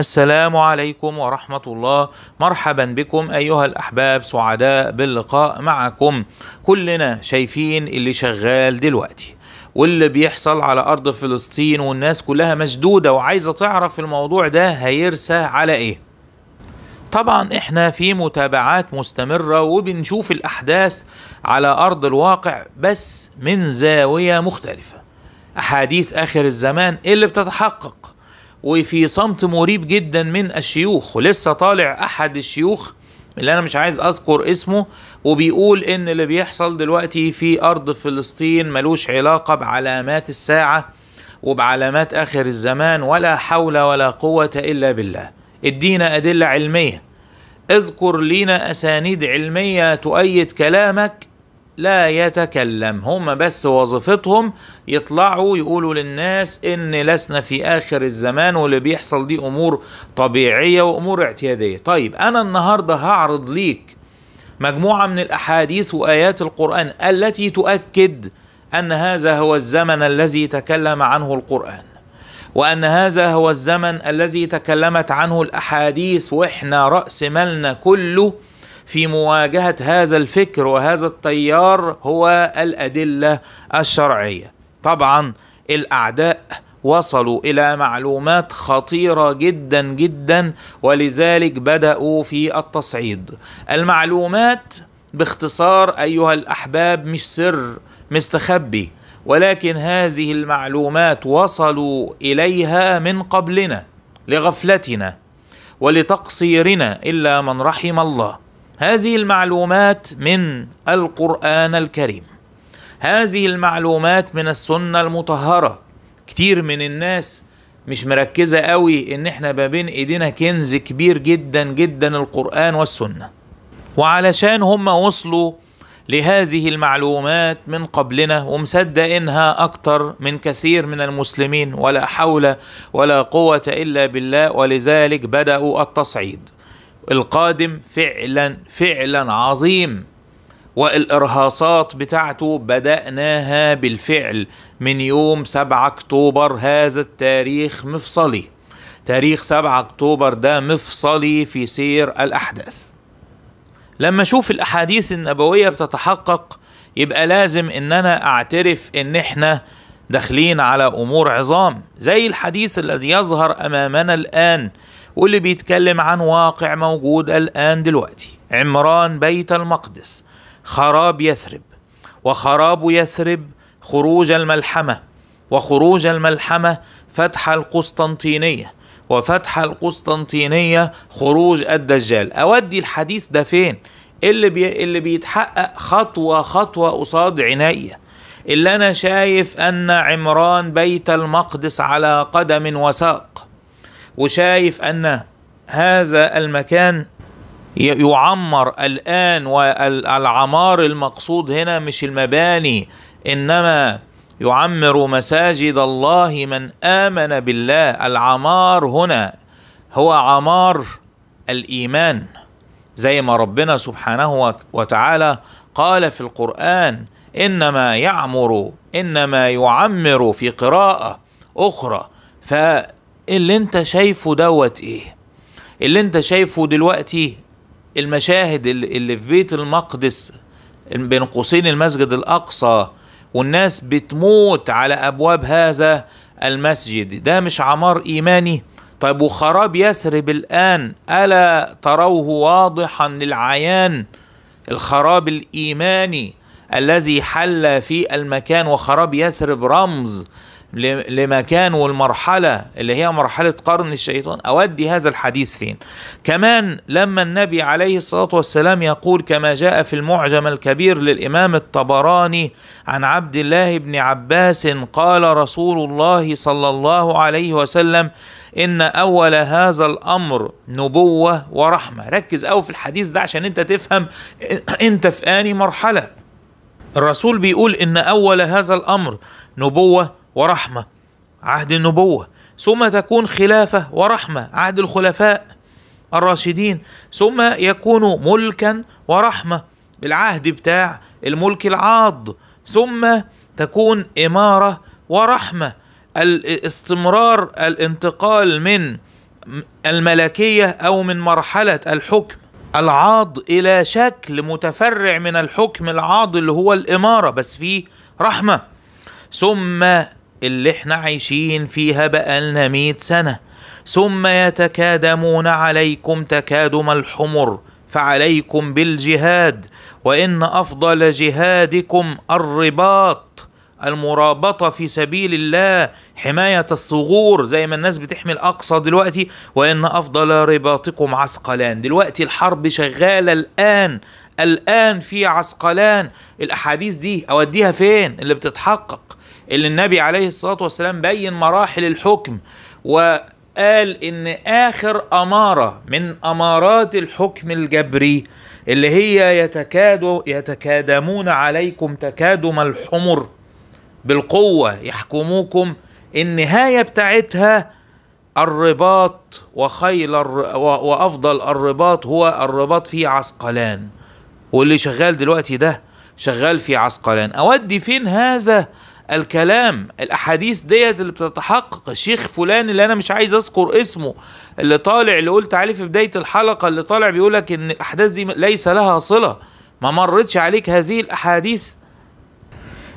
السلام عليكم ورحمة الله مرحبا بكم أيها الأحباب سعداء باللقاء معكم كلنا شايفين اللي شغال دلوقتي واللي بيحصل على أرض فلسطين والناس كلها مشدودة وعايزة تعرف الموضوع ده هيرسى على إيه طبعا احنا في متابعات مستمرة وبنشوف الأحداث على أرض الواقع بس من زاوية مختلفة أحاديث آخر الزمان اللي بتتحقق وفي صمت مريب جدا من الشيوخ ولسه طالع احد الشيوخ اللي انا مش عايز اذكر اسمه وبيقول ان اللي بيحصل دلوقتي في ارض فلسطين ملوش علاقه بعلامات الساعه وبعلامات اخر الزمان ولا حول ولا قوه الا بالله ادينا ادله علميه اذكر لنا اسانيد علميه تؤيد كلامك لا يتكلم هم بس وظيفتهم يطلعوا يقولوا للناس ان لسنا في اخر الزمان واللي بيحصل دي امور طبيعية وامور اعتيادية طيب انا النهاردة هعرض ليك مجموعة من الاحاديث وايات القرآن التي تؤكد ان هذا هو الزمن الذي تكلم عنه القرآن وان هذا هو الزمن الذي تكلمت عنه الاحاديث واحنا راس مالنا كله في مواجهه هذا الفكر وهذا التيار هو الادله الشرعيه طبعا الاعداء وصلوا الى معلومات خطيره جدا جدا ولذلك بداوا في التصعيد المعلومات باختصار ايها الاحباب مش سر مستخبي ولكن هذه المعلومات وصلوا اليها من قبلنا لغفلتنا ولتقصيرنا الا من رحم الله هذه المعلومات من القرآن الكريم هذه المعلومات من السنة المطهرة كتير من الناس مش مركزة قوي ان احنا ما بين ايدينا كنز كبير جدا جدا القرآن والسنة وعلشان هم وصلوا لهذه المعلومات من قبلنا ومصدقينها أكتر من كثير من المسلمين ولا حول ولا قوة إلا بالله ولذلك بدأوا التصعيد القادم فعلا فعلا عظيم والإرهاصات بتاعته بدأناها بالفعل من يوم 7 أكتوبر هذا التاريخ مفصلي تاريخ 7 أكتوبر ده مفصلي في سير الأحداث لما أشوف الأحاديث النبوية بتتحقق يبقى لازم إن أنا أعترف إن إحنا داخلين على أمور عظام زي الحديث الذي يظهر أمامنا الآن واللي بيتكلم عن واقع موجود الآن دلوقتي عمران بيت المقدس خراب يثرب وخراب يثرب خروج الملحمة وخروج الملحمة فتح القسطنطينية وفتح القسطنطينية خروج الدجال أودي الحديث ده فين اللي, بي... اللي بيتحقق خطوة خطوة قصاد عناية اللي أنا شايف أن عمران بيت المقدس على قدم وساق وشايف ان هذا المكان يعمر الان والعمار المقصود هنا مش المباني انما يعمر مساجد الله من امن بالله العمار هنا هو عمار الايمان زي ما ربنا سبحانه وتعالى قال في القران انما يعمر انما يعمر في قراءه اخرى ف اللي انت شايفه دوت ايه اللي انت شايفه دلوقتي المشاهد اللي في بيت المقدس بين قوسين المسجد الاقصى والناس بتموت على ابواب هذا المسجد ده مش عمار ايماني طيب وخراب يثرب الان الا تروه واضحا للعيان الخراب الايماني الذي حل في المكان وخراب يثرب رمز لمكان والمرحلة اللي هي مرحلة قرن الشيطان أودي هذا الحديث فين كمان لما النبي عليه الصلاة والسلام يقول كما جاء في المعجم الكبير للإمام الطبراني عن عبد الله بن عباس قال رسول الله صلى الله عليه وسلم إن أول هذا الأمر نبوة ورحمة ركز أو في الحديث ده عشان أنت تفهم أنت في آني مرحلة الرسول بيقول إن أول هذا الأمر نبوة ورحمة عهد النبوة ثم تكون خلافة ورحمة عهد الخلفاء الراشدين ثم يكون ملكا ورحمة بالعهد بتاع الملك العاض ثم تكون إمارة ورحمة الاستمرار الانتقال من الملكية أو من مرحلة الحكم العاض إلى شكل متفرع من الحكم العاض اللي هو الإمارة بس فيه رحمة ثم اللي احنا عايشين فيها بقالنا مئة سنة ثم يتكادمون عليكم تكادم الحمر فعليكم بالجهاد وإن أفضل جهادكم الرباط المرابطه في سبيل الله حمايه الثغور زي ما الناس بتحمي الاقصى دلوقتي وان افضل رباطكم عسقلان دلوقتي الحرب شغاله الان الان في عسقلان الاحاديث دي اوديها فين اللي بتتحقق اللي النبي عليه الصلاة والسلام بين مراحل الحكم وقال ان اخر امارة من امارات الحكم الجبري اللي هي يتكاد يتكادمون عليكم تكادم الحمر بالقوة يحكموكم النهاية بتاعتها الرباط وخيل الر... وافضل الرباط هو الرباط في عسقلان واللي شغال دلوقتي ده شغال في عسقلان اودي فين هذا الكلام الاحاديث ديت اللي بتتحقق الشيخ فلان اللي انا مش عايز اذكر اسمه اللي طالع اللي قلت عليه في بدايه الحلقه اللي طالع بيقولك ان الاحداث دي ليس لها صله ما مرتش عليك هذه الاحاديث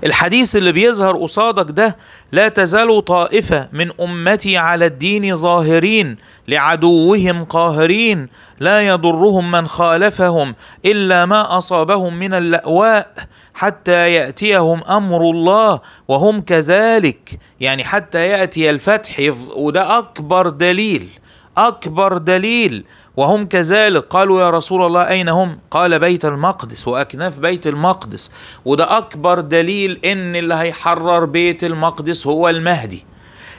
الحديث اللي بيظهر قصادك ده لا تزال طائفة من أمتي على الدين ظاهرين لعدوهم قاهرين لا يضرهم من خالفهم إلا ما أصابهم من اللأواء حتى يأتيهم أمر الله وهم كذلك يعني حتى يأتي الفتح وده أكبر دليل اكبر دليل وهم كذلك قالوا يا رسول الله اين هم قال بيت المقدس واكناف بيت المقدس وده اكبر دليل ان اللي هيحرر بيت المقدس هو المهدي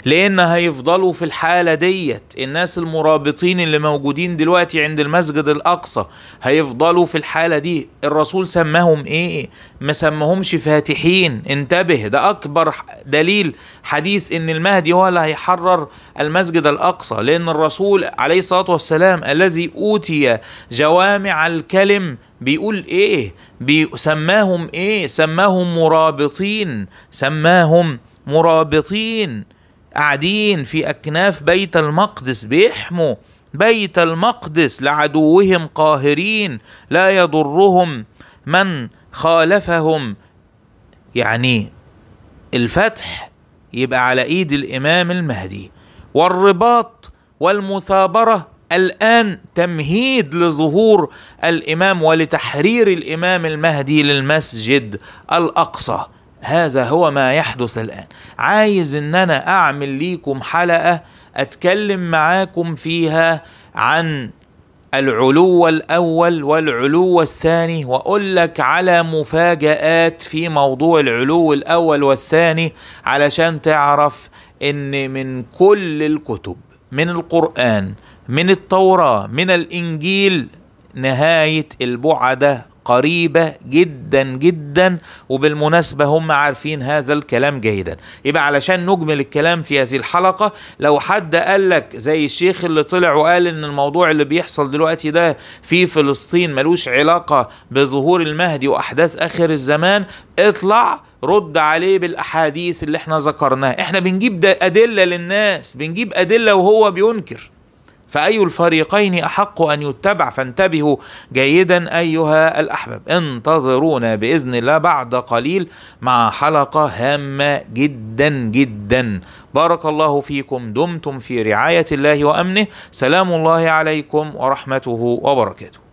لان هيفضلوا في الحاله ديت الناس المرابطين اللي موجودين دلوقتي عند المسجد الاقصى هيفضلوا في الحاله دي الرسول سماهم ايه ما سماهمش فاتحين انتبه ده اكبر دليل حديث ان المهدي هو اللي هيحرر المسجد الاقصى لان الرسول عليه الصلاه والسلام الذي اوتي جوامع الكلم بيقول ايه سماهم ايه سماهم مرابطين سماهم مرابطين قاعدين في أكناف بيت المقدس بيحموا بيت المقدس لعدوهم قاهرين لا يضرهم من خالفهم يعني الفتح يبقى على ايد الامام المهدي والرباط والمثابره الان تمهيد لظهور الامام ولتحرير الامام المهدي للمسجد الاقصى هذا هو ما يحدث الآن عايز ان انا اعمل ليكم حلقة اتكلم معاكم فيها عن العلو الاول والعلو الثاني واقول لك على مفاجآت في موضوع العلو الاول والثاني علشان تعرف ان من كل الكتب من القرآن من التوراة من الانجيل نهاية البعدة قريبة جدا جدا وبالمناسبة هم عارفين هذا الكلام جيدا يبقى علشان نجمل الكلام في هذه الحلقة لو حد قال لك زي الشيخ اللي طلع وقال ان الموضوع اللي بيحصل دلوقتي ده في فلسطين ملوش علاقة بظهور المهدي واحداث اخر الزمان اطلع رد عليه بالاحاديث اللي احنا ذكرناها احنا بنجيب أدلة للناس بنجيب أدلة وهو بينكر فأي الفريقين أحق أن يتبع فانتبهوا جيدا أيها الأحباب انتظرونا بإذن الله بعد قليل مع حلقة هامة جدا جدا بارك الله فيكم دمتم في رعاية الله وأمنه سلام الله عليكم ورحمته وبركاته